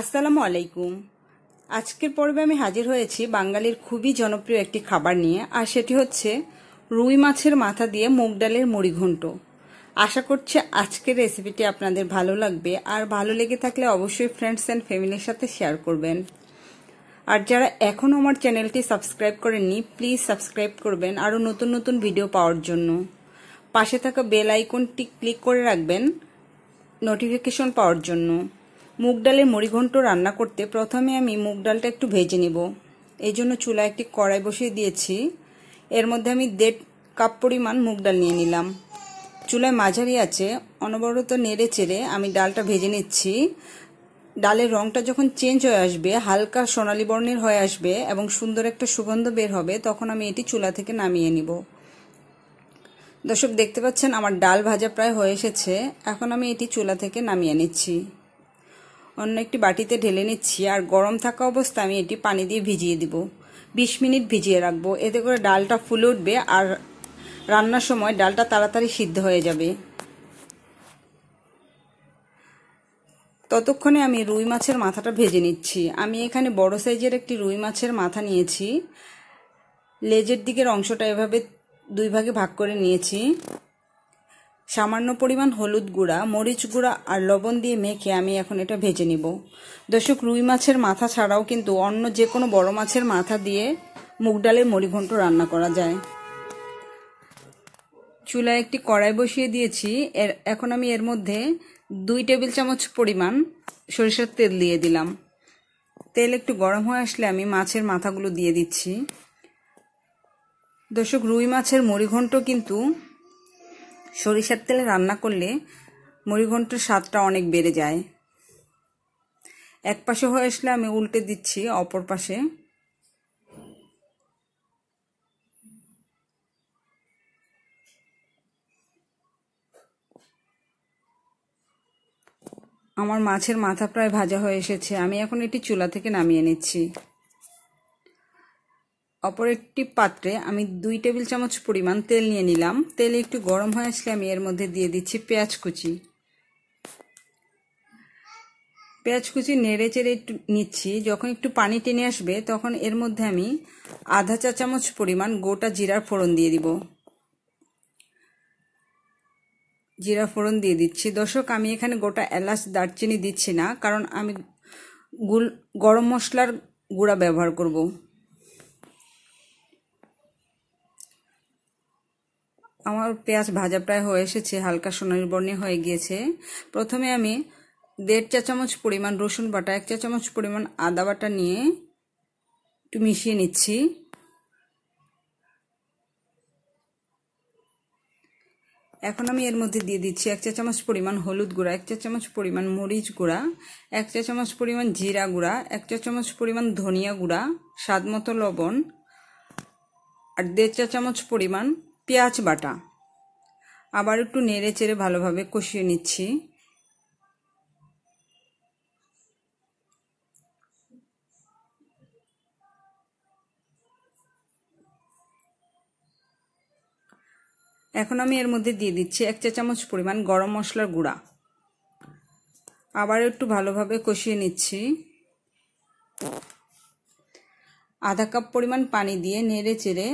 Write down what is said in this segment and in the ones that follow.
আসসালামু আলাইকুম আজকের পর্বে আমি হাজির হয়েছি বাঙালির খুবই জনপ্রিয় একটি খাবার নিয়ে আর সেটি হচ্ছে রুই মাছের মাথা দিয়ে মুগ ডালের মুড়িঘণ্ট আশা করছি আজকের রেসিপিটি আপনাদের ভালো লাগবে আর ভালো লেগে থাকলে অবশ্যই ফ্রেন্ডস অ্যান্ড ফ্যামিলির সাথে শেয়ার করবেন আর যারা এখনও আমার চ্যানেলটি সাবস্ক্রাইব করেননি প্লিজ সাবস্ক্রাইব করবেন আরও নতুন নতুন ভিডিও পাওয়ার জন্য পাশে থাকা বেল আইকনটি ক্লিক করে রাখবেন নোটিফিকেশন পাওয়ার জন্য মুগ ডালের মরিঘণ্ট রান্না করতে প্রথমে আমি মুগ ডালটা একটু ভেজে নেব এই জন্য চুলা একটি কড়াই বসিয়ে দিয়েছি এর মধ্যে আমি দেড় কাপ পরিমাণ মুগ ডাল নিয়ে নিলাম চুলায় মাঝারি আছে অনবরত নেড়ে চেড়ে আমি ডালটা ভেজে নিচ্ছি ডালের রঙটা যখন চেঞ্জ হয়ে আসবে হালকা সোনালি বর্ণের হয়ে আসবে এবং সুন্দর একটা সুগন্ধ বের হবে তখন আমি এটি চুলা থেকে নামিয়ে নিব দর্শক দেখতে পাচ্ছেন আমার ডাল ভাজা প্রায় হয়ে এসেছে এখন আমি এটি চুলা থেকে নামিয়ে নিচ্ছি অন্য একটি বাটিতে ঢেলে নিচ্ছি আর গরম থাকা অবস্থা আমি এটি পানি দিয়ে ভিজিয়ে দিব ২০ মিনিট ভিজিয়ে রাখবো এতে করে ডালটা ফুলে উঠবে আর রান্নার সময় ডালটা তাড়াতাড়ি সিদ্ধ হয়ে যাবে ততক্ষণে আমি রুই মাছের মাথাটা ভেজে নিচ্ছি আমি এখানে বড় সাইজের একটি রুই মাছের মাথা নিয়েছি লেজের দিকের অংশটা এভাবে দুই ভাগে ভাগ করে নিয়েছি সামান্য পরিমাণ হলুদ গুঁড়া মরিচ গুঁড়া আর লবণ দিয়ে মেখে আমি এখন এটা ভেজে নিব দর্শক রুই মাছের মাথা ছাড়াও কিন্তু অন্য যে কোনো বড় মাছের মাথা দিয়ে মুগ ডালের মরিঘণ্ট রান্না করা যায় চুলায় একটি কড়াই বসিয়ে দিয়েছি এর এখন আমি এর মধ্যে দুই টেবিল চামচ পরিমাণ সরিষার তেল দিয়ে দিলাম তেল একটু গরম হয়ে আসলে আমি মাছের মাথাগুলো দিয়ে দিচ্ছি দর্শক রুই মাছের মরিঘণ্ট কিন্তু সরিষার তেলে রান্না করলে মুড়িঘণ্টের স্বাদটা অনেক বেড়ে যায় এক পাশে হয়ে আসলে আমি উল্টে দিচ্ছি অপর পাশে আমার মাছের মাথা প্রায় ভাজা হয়ে এসেছে আমি এখন এটি চুলা থেকে নামিয়ে নিচ্ছি অপর একটি পাত্রে আমি দুই টেবিল চামচ পরিমাণ তেল নিয়ে নিলাম তেল একটু গরম হয়ে আসলে আমি এর মধ্যে দিয়ে দিচ্ছি পেঁয়াজ কুচি পেঁয়াজ কুচি নেড়ে চেড়ে একটু নিচ্ছি যখন একটু পানি টেনে আসবে তখন এর মধ্যে আমি আধা চা চামচ পরিমাণ গোটা জিরার ফোড়ন দিয়ে দিব জিরা ফোড়ন দিয়ে দিচ্ছি দর্শক আমি এখানে গোটা এলাচ দারচিনি দিচ্ছি না কারণ আমি গুল গরম মশলার গুঁড়া ব্যবহার করব আমার পেঁয়াজ ভাজা প্রায় হয়ে এসেছে হালকা সোনালি বর্ণে হয়ে গিয়েছে প্রথমে আমি দেড় চা চামচ পরিমাণ রসুন বাটা এক চা চামচ পরিমাণ আদা বাটা নিয়ে একটু মিশিয়ে নিচ্ছি এখন আমি এর মধ্যে দিয়ে দিচ্ছি এক চা চামচ পরিমাণ হলুদ গুঁড়া এক চা চামচ পরিমাণ মরিচ গুঁড়া এক চা চামচ পরিমাণ জিরা গুঁড়া এক চা চামচ পরিমাণ ধনিয়া গুঁড়া স্বাদ মতো লবণ আর দেড় চা চামচ পরিমাণ পেঁয়াজ বাটা আবার একটু নেড়ে চেড়ে ভালোভাবে কষিয়ে নিচ্ছি এখন আমি এর মধ্যে দিয়ে দিচ্ছি এক চা চামচ পরিমাণ গরম মশলার গুঁড়া আবার একটু ভালোভাবে কষিয়ে নিচ্ছি আধা কাপ পরিমাণ পানি দিয়ে নেড়ে চেড়ে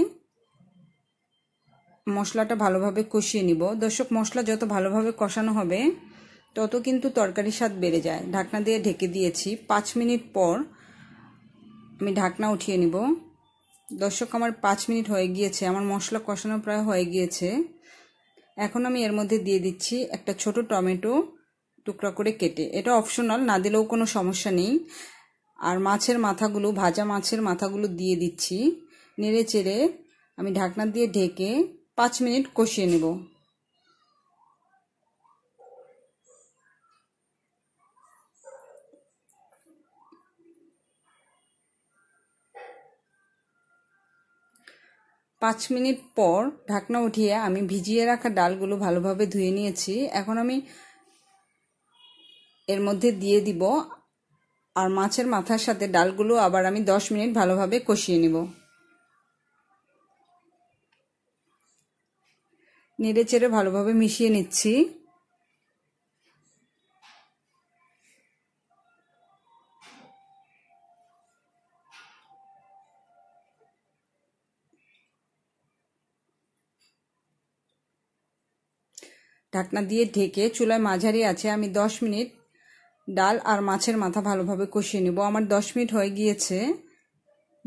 মশলাটা ভালোভাবে কষিয়ে নিব দর্শক মশলা যত ভালোভাবে কষানো হবে তত কিন্তু তরকারির স্বাদ বেড়ে যায় ঢাকনা দিয়ে ঢেকে দিয়েছি পাঁচ মিনিট পর আমি ঢাকনা উঠিয়ে নিব দর্শক আমার পাঁচ মিনিট হয়ে গিয়েছে আমার মশলা কষানো প্রায় হয়ে গিয়েছে এখন আমি এর মধ্যে দিয়ে দিচ্ছি একটা ছোট টমেটো টুকরা করে কেটে এটা অপশনাল না দিলেও কোনো সমস্যা নেই আর মাছের মাথাগুলো ভাজা মাছের মাথাগুলো দিয়ে দিচ্ছি নেড়ে চেড়ে আমি ঢাকনা দিয়ে ঢেকে পাঁচ মিনিট কষিয়ে নেব পাঁচ মিনিট পর ঢাকনা উঠিয়ে আমি ভিজিয়ে রাখা ডালগুলো ভালোভাবে ধুয়ে নিয়েছি এখন আমি এর মধ্যে দিয়ে দিব আর মাছের মাথার সাথে ডালগুলো আবার আমি দশ মিনিট ভালোভাবে কষিয়ে নেবো নেড়ে চেড়ে ভালোভাবে মিশিয়ে নিচ্ছি ঢাকনা দিয়ে ঢেকে চুলায় মাঝারি আছে আমি দশ মিনিট ডাল আর মাছের মাথা ভালোভাবে কষিয়ে নেব আমার দশ মিনিট হয়ে গিয়েছে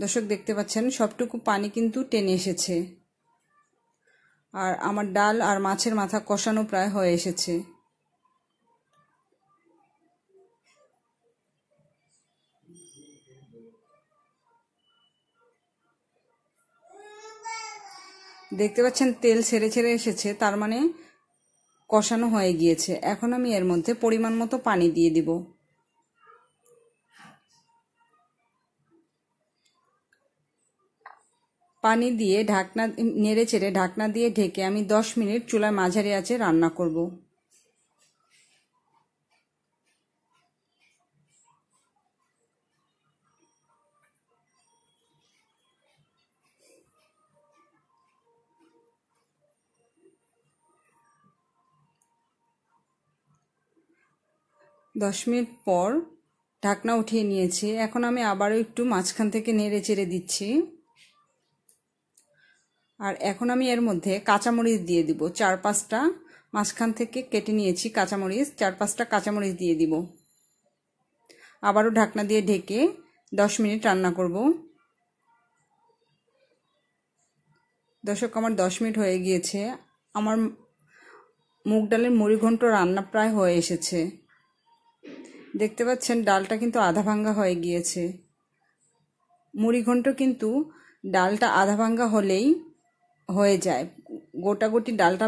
দর্শক দেখতে পাচ্ছেন সবটুকু পানি কিন্তু টেনে এসেছে আর আমার ডাল আর মাছের মাথা কষানো প্রায় হয়ে এসেছে দেখতে পাচ্ছেন তেল ছেড়ে ছেড়ে এসেছে তার মানে কষানো হয়ে গিয়েছে এখন আমি এর মধ্যে পরিমাণ মতো পানি দিয়ে দিব পানি দিয়ে ঢাকনা নেড়ে চেড়ে ঢাকনা দিয়ে ঢেকে আমি দশ মিনিট চুলায় মাঝারি আছে রান্না করব দশ মিনিট পর ঢাকনা উঠিয়ে নিয়েছি এখন আমি আবারও একটু মাঝখান থেকে নেড়ে চেড়ে দিচ্ছি আর এখন আমি এর মধ্যে কাঁচামরিচ দিয়ে দিব চার পাঁচটা মাঝখান থেকে কেটে নিয়েছি কাঁচামরিচ চার পাঁচটা কাঁচামরিচ দিয়ে দিব আবারও ঢাকনা দিয়ে ঢেকে দশ মিনিট রান্না করব দর্শক আমার দশ মিনিট হয়ে গিয়েছে আমার মুগ ডালের মুড়িঘণ্ট রান্না প্রায় হয়ে এসেছে দেখতে পাচ্ছেন ডালটা কিন্তু আধা ভাঙ্গা হয়ে গিয়েছে মুড়িঘণ্ট কিন্তু ডালটা আধা ভাঙ্গা হলেই হয়ে যায় গোটা গোটি ডালটা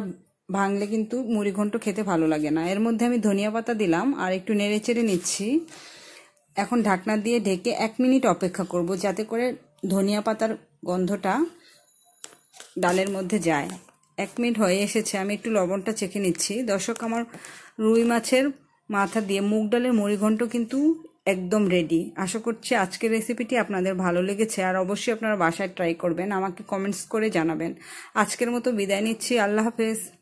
ভাঙলে কিন্তু মুড়ি ঘন্ট খেতে ভালো লাগে না এর মধ্যে আমি ধনিয়া পাতা দিলাম আর একটু নেড়ে চেড়ে নিচ্ছি এখন ঢাকনা দিয়ে ঢেকে এক মিনিট অপেক্ষা করব যাতে করে ধনিয়া পাতার গন্ধটা ডালের মধ্যে যায় এক মিনিট হয়ে এসেছে আমি একটু লবণটা চেখে নিচ্ছি দর্শক আমার রুই মাছের মাথা দিয়ে মুগ ডালের ঘন্ট কিন্তু একদম রেডি আশা করছি আজকের রেসিপিটি আপনাদের ভালো লেগেছে আর অবশ্যই আপনারা বাসায় ট্রাই করবেন আমাকে কমেন্টস করে জানাবেন আজকের মতো বিদায় নিচ্ছি আল্লাহ হাফেজ